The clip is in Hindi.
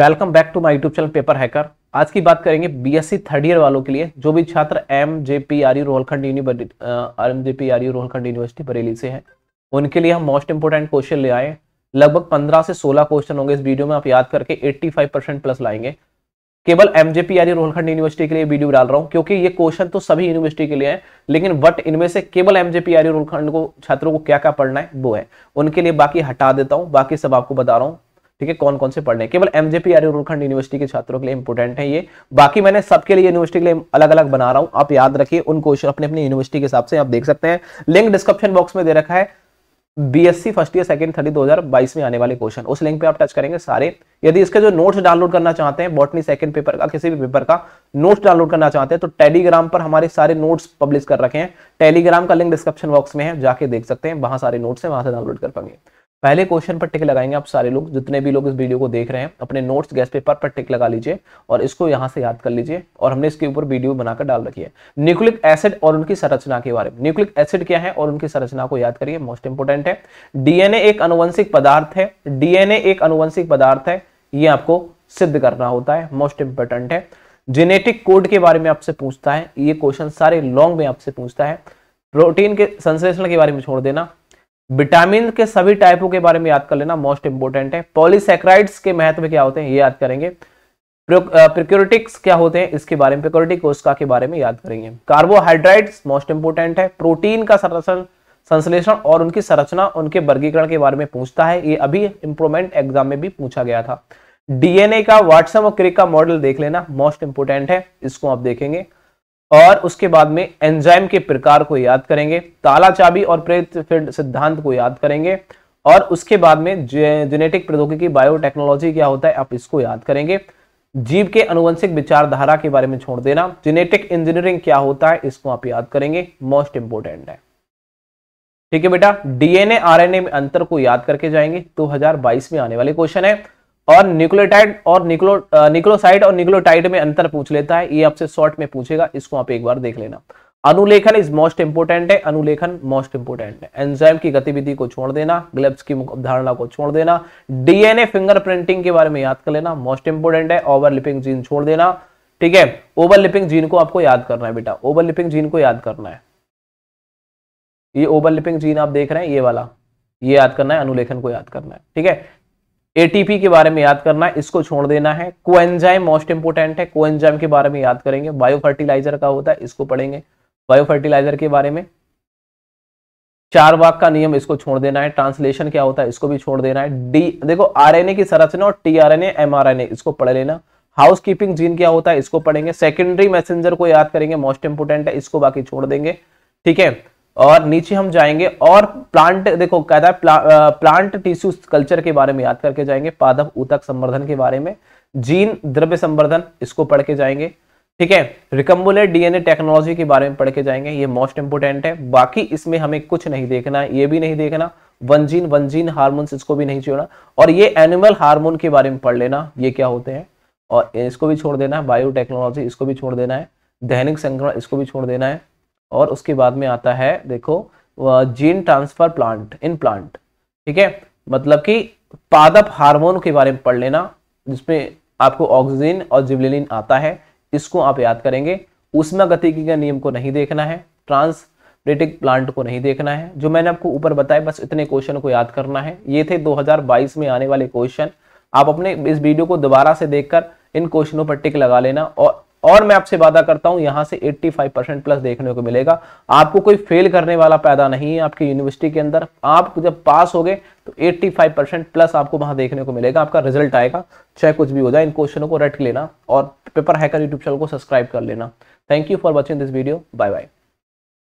welcome back to my YouTube channel paper hacker आज की बात करेंगे बीएससी थर्ड ईयर वालों के लिए जो भी छात्र M J P R U Rohilkhand M J P R U Rohilkhand university Bareilly से है उनके लिए हम मोस्ट इंपोर्टेंट क्वेश्चन ले आए लगभग 15 से 16 क्वेश्चन होंगे इस वीडियो में आप याद करके 85 परसेंट प्लस लाएंगे केवल M J P R U Rohilkhand university के लिए वीडियो डाल रहा हूँ क्योंकि ये क्वेश्चन तो सभी यूनिवर्सिटी के लिए है लेकिन बट इनमें से केवल M J P R U Rohilkhand को छात्रों को क्या क्या पढ़ना है वो है उनके लिए बाकी हटा देता हूँ बाकी सब आपको बता रहा हूँ ठीक है कौन कौन से पढ़ने केवल एमजेपी आर रूलखंड यूनिवर्सिटी के छात्रों के लिए इंपॉर्टेंट है ये बाकी मैंने सबके लिए यूनिवर्सिटी के लिए अलग अलग बना रहा हूं आप याद रखिए उन क्वेश्चन अपने अपने यूनिवर्सिटी के हिसाब से आप देख सकते हैं लिंक डिस्क्रिप्शन बॉक्स में दे रखा है BSc first year second third बाईस में आने वाले क्वेश्चन उस लिंक पे आप टच करेंगे सारे यदि इसके जो नोट्स डाउनलोड करना चाहते हैं बॉटनी सेकंड पेपर का किसी भी पेपर का नोट्स डाउनलोड करना चाहते हैं तो टेलीग्राम पर हमारे सारे नोट्स पब्लिश कर रखे हैं टेलीग्राम का लिंक डिस्क्रिप्शन बॉक्स में है जाके देख सकते हैं वहां सारे नोट्स है वहां से डाउनलोड कर पाएंगे पहले क्वेश्चन पर टिक लगाएंगे आप सारे लोग जितने भी लोग इस वीडियो को देख रहे हैं अपने नोट्स गैस पेपर पर टिक लगा लीजिए और इसको यहां से याद कर लीजिए और हमने इसके ऊपर वीडियो बनाकर डाल रखी है न्यूक्लिक एसिड और उनकी संरचना के बारे में न्यूक्लिक एसिड क्या है और उनकी संरचना को याद करिए मोस्ट इंपोर्टेंट है डीएनए एक अनुवंशिक पदार्थ है डीएनए एक अनुवंशिक पदार्थ है ये आपको सिद्ध करना होता है मोस्ट इंपोर्टेंट है जेनेटिक कोड के बारे में आपसे पूछता है ये क्वेश्चन सारे लॉन्ग में आपसे पूछता है प्रोटीन के संश्लेषण के बारे में छोड़ देना विटामिन के सभी टाइपों के बारे में याद कर लेना मोस्ट इंपोर्टेंट है पॉलीसेक्राइड्स के महत्व क्या होते हैं ये याद करेंगे प्रिक्योरिटिक्स क्या होते हैं इसके बारे में प्रिक्योरिटिक कोशिका के बारे में याद करेंगे कार्बोहाइड्रेट्स मोस्ट इंपोर्टेंट है प्रोटीन का संरक्षण संश्लेषण और उनकी संरचना उनके वर्गीकरण के बारे में पूछता है ये अभी इंप्रूवमेंट एग्जाम में भी पूछा गया था डीएनए का व्हाट्सएप और क्रिक का मॉडल देख लेना मोस्ट इंपोर्टेंट है इसको आप देखेंगे और उसके बाद में एंजाइम के प्रकार को याद करेंगे ताला चाबी और प्रेत फील्ड सिद्धांत को याद करेंगे और उसके बाद में जेनेटिक प्रौद्योगिकी बायोटेक्नोलॉजी क्या होता है आप इसको याद करेंगे जीव के अनुवंशिक विचारधारा के बारे में छोड़ देना जेनेटिक इंजीनियरिंग क्या होता है इसको आप याद करेंगे मोस्ट इंपोर्टेंट है ठीक है बेटा डीएनए आरएनए में अंतर को याद करके जाएंगे 2022 में आने वाले क्वेश्चन है और न्यूक्लियोटाइड और निक्लो निक्लोसाइड और निक्लोटाइड में अंतर पूछ लेता है ये आपसे शॉर्ट में पूछेगा इसको आप एक बार देख लेना अनुलेखन इज मोस्ट इंपोर्टेंट है अनुलेखन मोस्ट इंपोर्टेंट है एंजाइम की गतिविधि को छोड़ देना ग्लब्स की अवधारणा को छोड़ देना डीएनए फिंगरप्रिंटिंग के बारे में याद कर लेना मोस्ट इंपोर्टेंट है ओवरलिपिंग जीन छोड़ देना ठीक है ओवरलिपिंग जीन को आपको याद करना है बेटा ओवरलिपिंग जीन को याद करना है ये ओवरलिपिंग जीन आप देख रहे हैं ये वाला ये याद करना है अनुलेखन को याद करना है ठीक है एटीपी के बारे में याद करना है इसको छोड़ देना है कोएंजाइम मोस्ट इंपोर्टेंट है कोएंजाइम के बारे में याद करेंगे बायो फर्टिलाइजर का होता है इसको पढ़ेंगे बायो फर्टिलाइजर के बारे में चार वाक का नियम इसको छोड़ देना है ट्रांसलेशन क्या होता है इसको भी छोड़ देना है डी देखो आरएनए की संरचना और एन ए इसको पढ़ लेना हाउस कीपिंग जीन क्या होता है इसको पढ़ेंगे सेकेंडरी मैसेंजर को याद करेंगे मोस्ट इंपोर्टेंट है इसको बाकी छोड़ देंगे ठीक है और नीचे हम जाएंगे और प्लांट देखो कहता है प्ला, प्लांट टिश्यू कल्चर के बारे में याद करके जाएंगे पादप ऊतक संवर्धन के बारे में जीन द्रव्य संवर्धन इसको पढ़ के जाएंगे ठीक है रिकम्बुलर डीएनए टेक्नोलॉजी के बारे में पढ़ के जाएंगे ये मोस्ट इंपोर्टेंट है बाकी इसमें हमें कुछ नहीं देखना ये भी नहीं देखना वन जीन वन जीन इसको भी नहीं छोड़ना और ये एनिमल हार्मोन के बारे में पढ़ लेना ये क्या होते हैं और इसको भी छोड़ देना है बायोटेक्नोलॉजी इसको भी छोड़ देना है दैनिक संक्रमण इसको भी छोड़ देना है और उसके बाद में आता है देखो gene transfer plant in plant ठीक है मतलब कि पादप हार्मोन के बारे में पढ़ लेना जिसमें आपको ऑक्सीजन और जिबलिन आता है इसको आप याद करेंगे उसमें गतिकी के नियम को नहीं देखना है ब्रिटिक प्लांट को नहीं देखना है जो मैंने आपको ऊपर बताया बस इतने क्वेश्चन को याद करना है ये थे 2022 में आने वाले क्वेश्चन आप अपने इस वीडियो को दोबारा से देखकर इन क्वेश्चनों पर टिक लगा लेना और और मैं आपसे वादा करता हूं यहां से 85 परसेंट प्लस देखने को मिलेगा आपको कोई फेल करने वाला पैदा नहीं है आपकी यूनिवर्सिटी के अंदर आप जब पास हो गए तो 85 परसेंट प्लस आपको वहां देखने को मिलेगा आपका रिजल्ट आएगा चाहे कुछ भी हो जाए इन क्वेश्चनों को रट लेना और पेपर हैकर यूट्यूब चैनल को सब्सक्राइब कर लेना thank you for watching this video bye bye